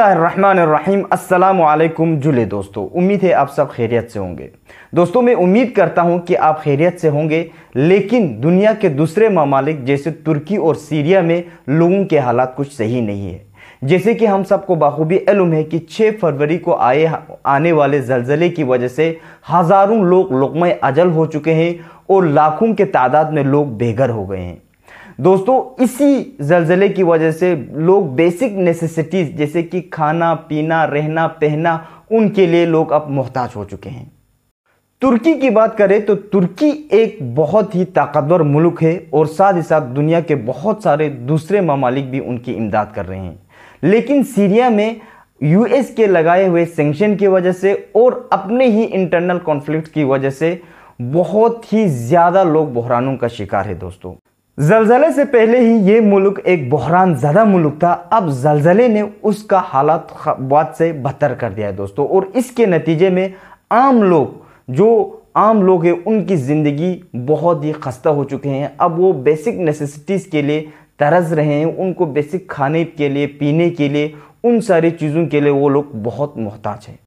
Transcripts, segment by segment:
रहीम अस्सलाम जुले दोस्तों उम्मीद है आप सब खैरियत से होंगे दोस्तों मैं उम्मीद करता हूं कि आप खैरियत से होंगे लेकिन दुनिया के दूसरे ममालिक जैसे तुर्की और सीरिया में लोगों के हालात कुछ सही नहीं है जैसे कि हम सबको बखूबी इलम है कि 6 फरवरी को आए आने वाले जलजले की वजह से हज़ारों लोग लुकमय अजल हो चुके हैं और लाखों के तादाद में लोग बेघर हो गए हैं दोस्तों इसी जलजले की वजह से लोग बेसिक नेसेसिटीज़ जैसे कि खाना पीना रहना पहना उनके लिए लोग अब मोहताज हो चुके हैं तुर्की की बात करें तो तुर्की एक बहुत ही ताकतवर मुल्क है और साथ ही साथ दुनिया के बहुत सारे दूसरे ममालिक भी उनकी इमदाद कर रहे हैं लेकिन सीरिया में यूएस के लगाए हुए सेंक्शन की वजह से और अपने ही इंटरनल कॉन्फ्लिक्ट की वजह से बहुत ही ज़्यादा लोग बहरानों का शिकार है दोस्तों जलजले से पहले ही ये मुल्क एक बहरान ज़्यादा मुल्क था अब जलजले ने उसका हालात बात से बदतर कर दिया है दोस्तों और इसके नतीजे में आम लोग जो आम लोग हैं उनकी ज़िंदगी बहुत ही खस्ता हो चुके हैं अब वो बेसिक नेसेसिटीज़ के लिए तरस रहे हैं उनको बेसिक खाने के लिए पीने के लिए उन सारी चीज़ों के लिए वो लोग बहुत मोहताज हैं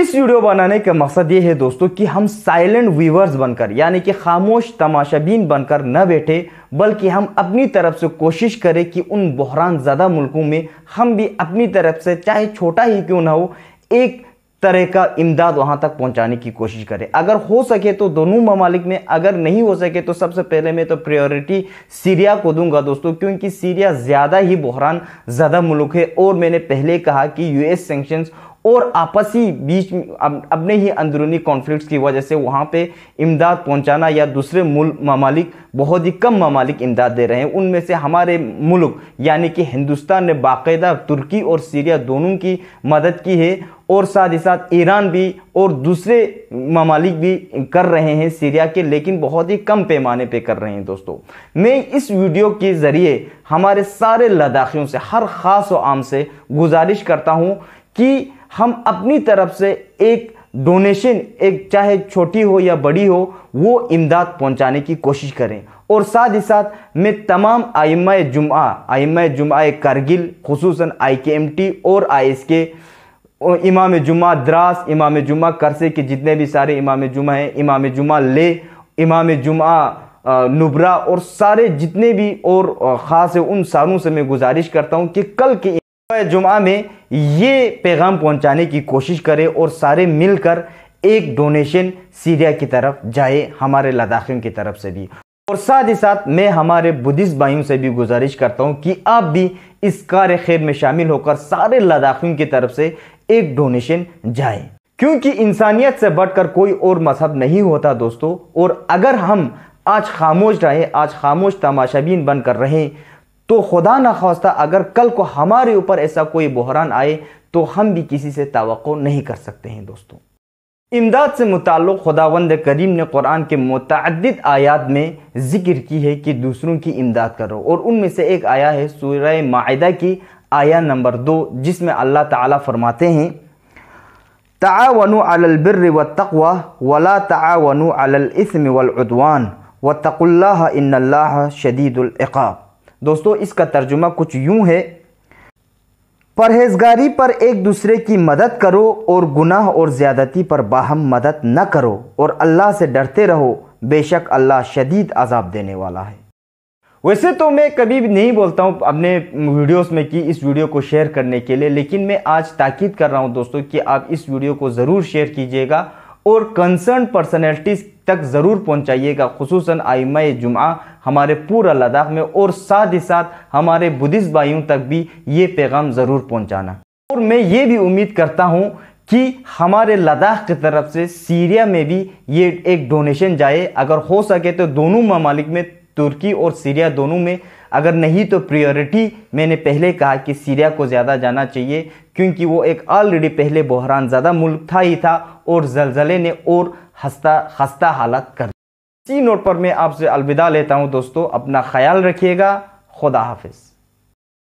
इस वीडियो बनाने का मकसद ये है दोस्तों कि हम साइलेंट व्यूवर्स बनकर यानी कि खामोश तमाशाबीन बनकर न बैठे बल्कि हम अपनी तरफ से कोशिश करें कि उन बहरान ज़्यादा मुल्कों में हम भी अपनी तरफ से चाहे छोटा ही क्यों ना हो एक तरह का इमदाद वहाँ तक पहुँचाने की कोशिश करें अगर हो सके तो दोनों ममालिक में अगर नहीं हो सके तो सबसे पहले मैं तो प्रायोरिटी सीरिया को दूंगा दोस्तों क्योंकि सीरिया ज़्यादा ही बहरान ज़्यादा मुल्क है और मैंने पहले कहा कि यूएस एस और आपसी बीच अपने ही अंदरूनी कॉन्फ्लिक्ट्स की वजह से वहाँ पे इमदाद पहुँचाना या दूसरे मुल ममालिक बहुत ही कम ममालिक इमदाद दे रहे हैं उनमें से हमारे मुल्क यानी कि हिंदुस्तान ने बाकायदा तुर्की और सीरिया दोनों की मदद की है और साथ ही साथ ईरान भी और दूसरे ममालिक भी कर रहे हैं सीरिया के लेकिन बहुत ही कम पैमाने पे कर रहे हैं दोस्तों मैं इस वीडियो के ज़रिए हमारे सारे लद्दाखियों से हर ख़ास व आम से गुजारिश करता हूँ कि हम अपनी तरफ से एक डोनेशन एक चाहे छोटी हो या बड़ी हो वो इमदाद पहुंचाने की कोशिश करें और साथ ही साथ मैं तमाम आइम जुम्मा आइम जुम्आ कारगिल खसूस आई के एम टी और आई एस के इमाम जुम्मा द्रास इमाम जुम्मा करसे के जितने भी सारे इमाम जुम्मा हैं इमाम जुम्मा ले इमाम जुम्मा नुबरा और सारे जितने भी और ख़ास है उन सारों से मैं गुजारिश करता हूँ कि कल के जुमा में ये पैगाम पहुंचाने की कोशिश करें और सारे मिलकर एक डोनेशन सीरिया की तरफ जाए हमारे लद्दाखियों की तरफ से भी और साथ ही साथ मैं हमारे बुद्धिस्ट भाइयों से भी गुजारिश करता हूं कि आप भी इस कार्य खैर में शामिल होकर सारे लद्दाखियों की तरफ से एक डोनेशन जाए क्योंकि इंसानियत से बढ़कर कोई और मजहब नहीं होता दोस्तों और अगर हम आज खामोश रहें आज खामोश तमाशाबीन बनकर रहें तो खुदा न खास्ता अगर कल को हमारे ऊपर ऐसा कोई बहरान आए तो हम भी किसी से तो नहीं कर सकते हैं दोस्तों इमदाद से मुतल खुदावंद करीम ने कुरान के मतद आयात में जिक्र की है कि दूसरों की इमदाद करो और उनमें से एक आया है सूर माह की आया नंबर दो जिसमें अल्लाह ताला फरमाते हैं तावन अलबर व तकवा वला तावन अलस्म वलउदवान व तकुल्ला इन शदीदुल्क़ाब दोस्तों इसका तर्जुमा कुछ यूं है परहेजगारी पर एक दूसरे की मदद करो और गुनाह और ज़्यादती पर बाहम मदद न करो और अल्लाह से डरते रहो बेशक अल्लाह शदीद अजाब देने वाला है वैसे तो मैं कभी भी नहीं बोलता हूँ अपने वीडियोस में कि इस वीडियो को शेयर करने के लिए लेकिन मैं आज ताकीद कर रहा हूँ दोस्तों कि आप इस वीडियो को ज़रूर शेयर कीजिएगा और कंसर्न पर्सनैलिटीज़ तक ज़रूर पहुँचाइएगा खसूस आईम जुमा हमारे पूरा लद्दाख में और साथ ही साथ हमारे बुद्धिस्ट भाइयों तक भी ये पैगाम ज़रूर पहुँचाना और मैं ये भी उम्मीद करता हूँ कि हमारे लद्दाख की तरफ से सीरिया में भी ये एक डोनेशन जाए अगर हो सके तो दोनों ममालिक में तुर्की और सीरिया दोनों में अगर नहीं तो प्रियोरिटी मैंने पहले कहा कि सीरिया को ज़्यादा जाना चाहिए क्योंकि वो एक ऑलरेडी पहले बहरान ज़्यादा मुल्क था ही था और जलजले ने और हस्ता खस्ता हालत कर इसी नोट पर मैं आपसे अलविदा लेता हूँ दोस्तों अपना ख्याल रखिएगा खुदा हाफिज़